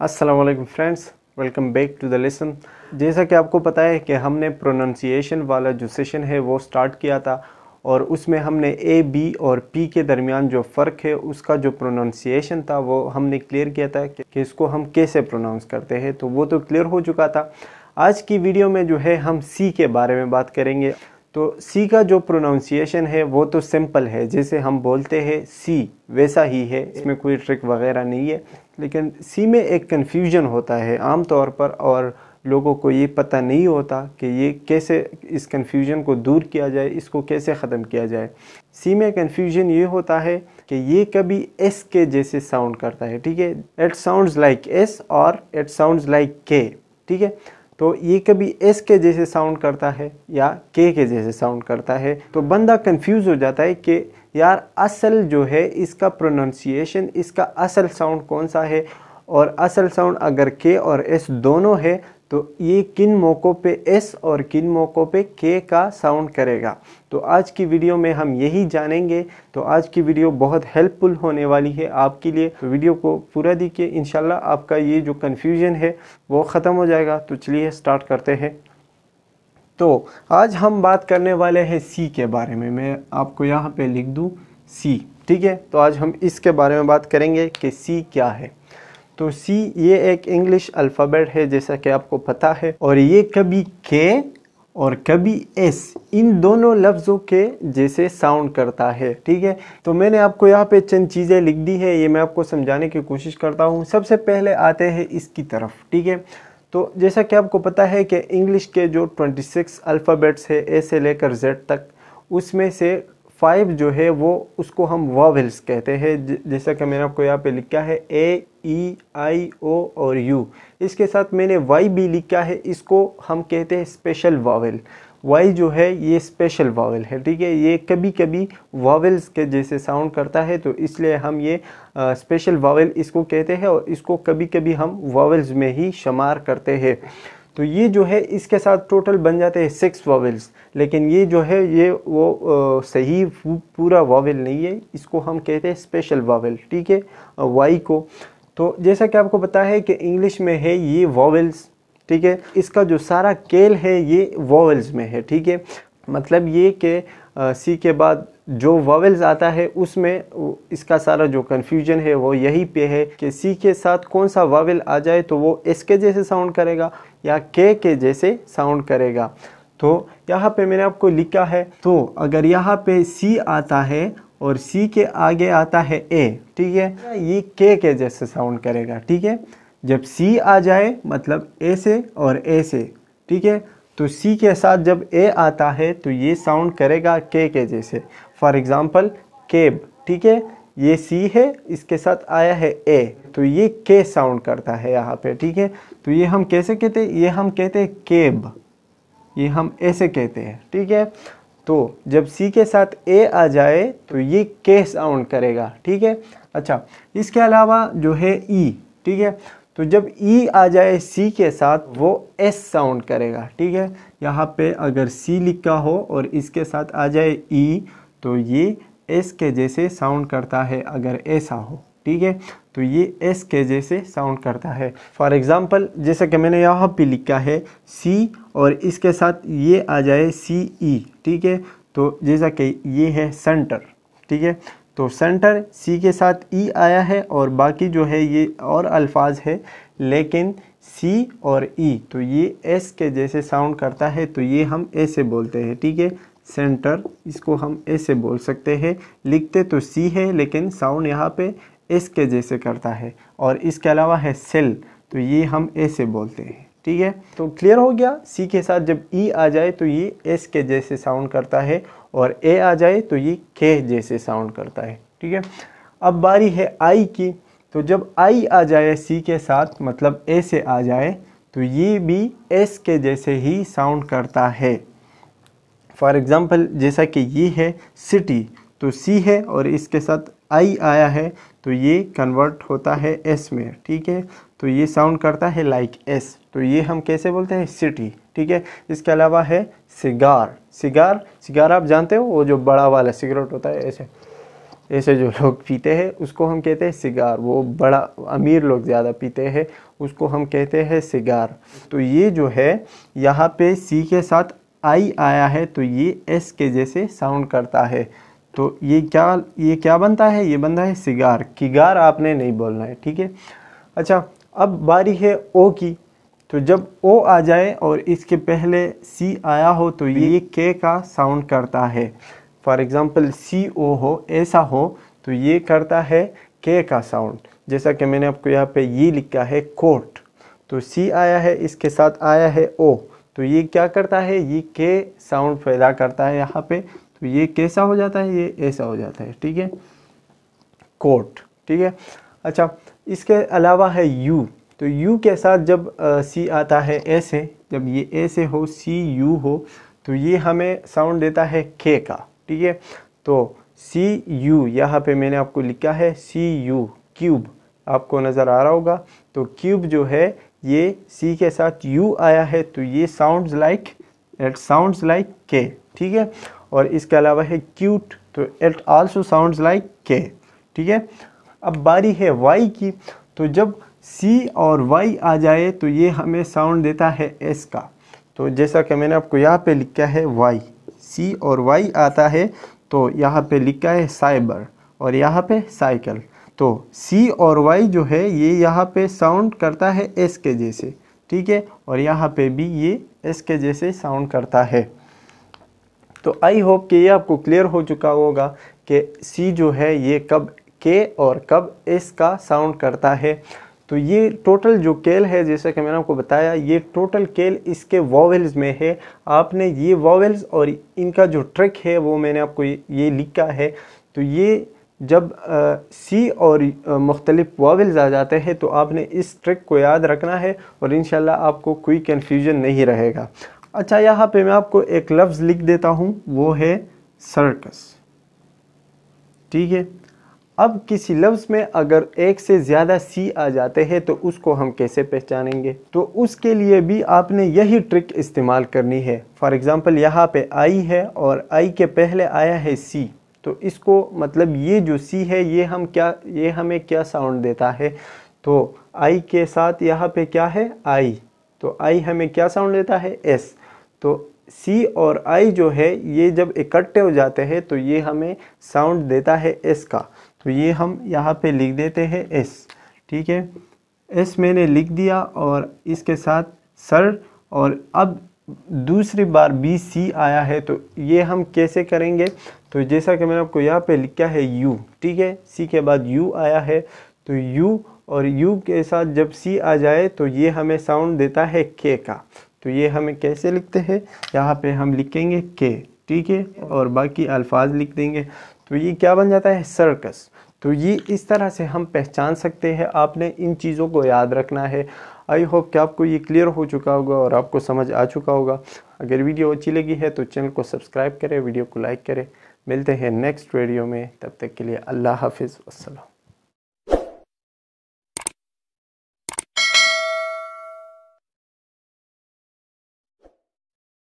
Aslam friends welcome back to the lesson जैसा कि आपको पता है कि हमने प्रोनाउंसिएशन वाला जो सेशन है वो स्टार्ट किया था और उसमें हमने ए बी और पी के दरमियान जो फ़र्क है उसका जो प्रोनाउंसिएशन था वो हमने क्लियर किया था कि इसको हम कैसे प्रोनाउंस करते हैं तो वो तो क्लियर हो चुका था आज की वीडियो में जो है हम सी के बारे में बात करेंगे तो सी का जो प्रोनाउंसिएशन है वो तो सिंपल है जैसे हम बोलते हैं सी वैसा ही है इसमें कोई ट्रिक वगैरह नहीं है लेकिन सी में एक कन्फ्यूजन होता है आम तौर पर और लोगों को ये पता नहीं होता कि ये कैसे इस कन्फ्यूजन को दूर किया जाए इसको कैसे ख़त्म किया जाए सी में कन्फ्यूजन ये होता है कि ये कभी एस के जैसे साउंड करता है ठीक है इट साउंड्स लाइक एस और इट साउंड्स लाइक के ठीक है तो ये कभी एस के जैसे साउंड करता है या के के जैसे साउंड करता है तो बंदा कंफ्यूज हो जाता है कि यार असल जो है इसका प्रोनाउंसिएशन इसका असल साउंड कौन सा है और असल साउंड अगर के और एस दोनों है तो ये किन मौक़ों पे एस और किन मौक़ों पे के का साउंड करेगा तो आज की वीडियो में हम यही जानेंगे तो आज की वीडियो बहुत हेल्पफुल होने वाली है आपके लिए तो वीडियो को पूरा देखिए इन आपका ये जो कन्फ्यूजन है वो ख़त्म हो जाएगा तो चलिए स्टार्ट करते हैं तो आज हम बात करने वाले हैं सी के बारे में मैं आपको यहाँ पर लिख दूँ सी ठीक है तो आज हम इसके बारे में बात करेंगे कि सी क्या है तो सी ये एक इंग्लिश अल्फ़ाबेट है जैसा कि आपको पता है और ये कभी के और कभी एस इन दोनों लफ्ज़ों के जैसे साउंड करता है ठीक है तो मैंने आपको यहाँ पे चंद चीज़ें लिख दी है ये मैं आपको समझाने की कोशिश करता हूँ सबसे पहले आते हैं इसकी तरफ ठीक है तो जैसा कि आपको पता है कि इंग्लिश के जो 26 अल्फ़ाबेट्स है ए से लेकर जेड तक उसमें से फाइव जो है वो उसको हम वावल्स कहते हैं जैसा कि मैंने आपको यहाँ पे लिखा है ए ई आई ओ और यू इसके साथ मैंने वाई भी लिखा है इसको हम कहते हैं स्पेशल वावल वाई जो है ये स्पेशल वावल है ठीक है ये कभी कभी वावेल्स के जैसे साउंड करता है तो इसलिए हम ये आ, स्पेशल वावल इसको कहते हैं और इसको कभी कभी हम वावल्स में ही शुमार करते हैं तो ये जो है इसके साथ टोटल बन जाते हैं सिक्स वॉवल्स लेकिन ये जो है ये वो आ, सही पूरा वॉवल नहीं है इसको हम कहते हैं स्पेशल वॉवल ठीक है वाई को तो जैसा कि आपको पता है कि इंग्लिश में है ये वॉवल्स ठीक है इसका जो सारा केल है ये वॉवल्स में है ठीक है मतलब ये कि सी के बाद जो वावल्स आता है उसमें इसका सारा जो कन्फ्यूजन है वो यही पे है कि सी के साथ कौन सा वावल आ जाए तो वो एस के जैसे साउंड करेगा या के के जैसे साउंड करेगा तो यहाँ पे मैंने आपको लिखा है तो अगर यहाँ पे सी आता है और सी के आगे आता है ए ठीक है ये के के जैसे साउंड करेगा ठीक है जब सी आ जाए मतलब ए से और ए से ठीक है तो सी के साथ जब ए आता है तो ये साउंड करेगा के के जैसे फॉर एग्ज़ाम्पल केब ठीक है ये सी है इसके साथ आया है ए तो ये के साउंड करता है यहाँ पे ठीक है तो ये हम कैसे कहते हैं ये हम कहते हैं केब ये हम ऐसे कहते हैं ठीक है तो जब सी के साथ ए आ जाए तो ये के साउंड करेगा ठीक है अच्छा इसके अलावा जो है ई e, ठीक है तो जब ई e आ जाए सी के साथ वो एस साउंड करेगा ठीक है यहाँ पे अगर सी लिखा हो और इसके साथ आ जाए ई e, तो ये एस के जैसे साउंड करता है अगर ऐसा हो ठीक है तो ये एस के जैसे साउंड करता है फॉर एग्ज़ाम्पल जैसे कि मैंने यहाँ पे लिखा है सी और इसके साथ ये आ जाए सी ई e, ठीक है तो जैसा कि ये है सेंटर ठीक है तो सेंटर सी के साथ ई e आया है और बाकी जो है ये और अल्फाज है लेकिन सी और ई e, तो ये एस के जैसे साउंड करता है तो ये हम ऐसे बोलते हैं ठीक है सेंटर इसको हम ए से बोल सकते हैं लिखते तो सी है लेकिन साउंड यहाँ पे एस के जैसे करता है और इसके अलावा है सेल तो ये हम ए से बोलते हैं ठीक है तो क्लियर हो गया सी के साथ जब ई e आ जाए तो ये एस के जैसे साउंड करता है और ए आ जाए तो ये के जैसे साउंड करता है ठीक है अब बारी है आई की तो जब आई आ जाए सी के साथ मतलब ए से आ जाए तो ये भी एस के जैसे ही साउंड करता है फॉर एग्ज़ाम्पल जैसा कि ये है सिटी तो सी है और इसके साथ आई आया है तो ये कन्वर्ट होता है एस में ठीक है तो ये साउंड करता है लाइक like एस तो ये हम कैसे बोलते हैं सिटी ठीक है इसके अलावा है सिगार सिगार सिगार आप जानते हो वो जो बड़ा वाला सिगरेट होता है ऐसे ऐसे जो लोग पीते हैं उसको हम कहते हैं सिगार वो बड़ा अमीर लोग ज़्यादा पीते हैं उसको हम कहते हैं सिगार तो ये जो है यहाँ पे सी के साथ आई आया है तो ये एस के जैसे साउंड करता है तो ये क्या ये क्या बनता है ये बनता है सिगार किगार आपने नहीं बोलना है ठीक है अच्छा अब बारी है ओ की तो जब ओ आ जाए और इसके पहले सी आया हो तो ये के का साउंड करता है फॉर एग्ज़ाम्पल सी ओ हो ऐसा हो तो ये करता है के का साउंड जैसा कि मैंने आपको यहाँ पे ये e लिखा है कोट तो सी आया है इसके साथ आया है ओ तो ये क्या करता है ये के साउंड पैदा करता है यहाँ पे तो ये कैसा हो जाता है ये ऐसा हो जाता है ठीक है कोट ठीक है अच्छा इसके अलावा है यू तो यू के साथ जब सी आता है ऐसे जब ये ऐसे हो सी यू हो तो ये हमें साउंड देता है के का ठीक है तो सी यू यहाँ पे मैंने आपको लिखा है सी यू क्यूब आपको नज़र आ रहा होगा तो क्यूब जो है ये सी के साथ यू आया है तो ये sounds like it sounds like K ठीक है और इसके अलावा है क्यूट तो it also sounds like K ठीक है अब बारी है वाई की तो जब सी और वाई आ जाए तो ये हमें साउंड देता है एस का तो जैसा कि मैंने आपको यहाँ पे लिखा है वाई सी और वाई आता है तो यहाँ पे लिखा है साइबर और यहाँ पे साइकिल तो सी और वाई जो है ये यहाँ पे साउंड करता है एस के जैसे ठीक है और यहाँ पे भी ये एस के जैसे साउंड करता है तो आई होप कि ये आपको क्लियर हो चुका होगा कि सी जो है ये कब के और कब एस का साउंड करता है तो ये टोटल जो केल है जैसा कि मैंने आपको बताया ये टोटल केल इसके वॉवेल्स में है आपने ये वॉवेल्स और इनका जो ट्रिक है वो मैंने आपको ये, ये लिखा है तो ये जब सी और मुख्तलिफ वावल्स आ जाते हैं तो आपने इस ट्रिक को याद रखना है और इन आपको कोई कन्फ्यूजन नहीं रहेगा अच्छा यहाँ पे मैं आपको एक लफ्ज़ लिख देता हूँ वो है सर्कस ठीक है अब किसी लफ्ज़ में अगर एक से ज़्यादा सी आ जाते हैं तो उसको हम कैसे पहचानेंगे तो उसके लिए भी आपने यही ट्रिक इस्तेमाल करनी है फॉर एग्ज़ाम्पल यहाँ पे आई है और आई के पहले आया है सी तो इसको मतलब ये जो सी है ये हम क्या ये हमें क्या साउंड देता है तो आई के साथ यहाँ पे क्या है आई तो आई हमें क्या साउंड देता है एस तो सी और आई जो है ये जब इकट्ठे हो जाते हैं तो ये हमें साउंड देता है एस का तो ये हम यहाँ पे लिख देते हैं एस ठीक है एस मैंने लिख दिया और इसके साथ सर और अब दूसरी बार बी सी आया है तो ये हम कैसे करेंगे तो जैसा कि मैंने आपको यहाँ पे लिखा है यू ठीक है सी के बाद यू आया है तो यू और यू के साथ जब सी आ जाए तो ये हमें साउंड देता है के का तो ये हमें कैसे लिखते हैं यहाँ पे हम लिखेंगे के ठीक है और बाकी अल्फाज लिख देंगे तो ये क्या बन जाता है सर्कस तो ये इस तरह से हम पहचान सकते हैं आपने इन चीज़ों को याद रखना है आई होप कि आपको ये क्लियर हो चुका होगा और आपको समझ आ चुका होगा अगर वीडियो अच्छी लगी है तो चैनल को सब्सक्राइब करें वीडियो को लाइक करें मिलते हैं नेक्स्ट वीडियो में तब तक के लिए अल्लाह हाफिज़ वसलम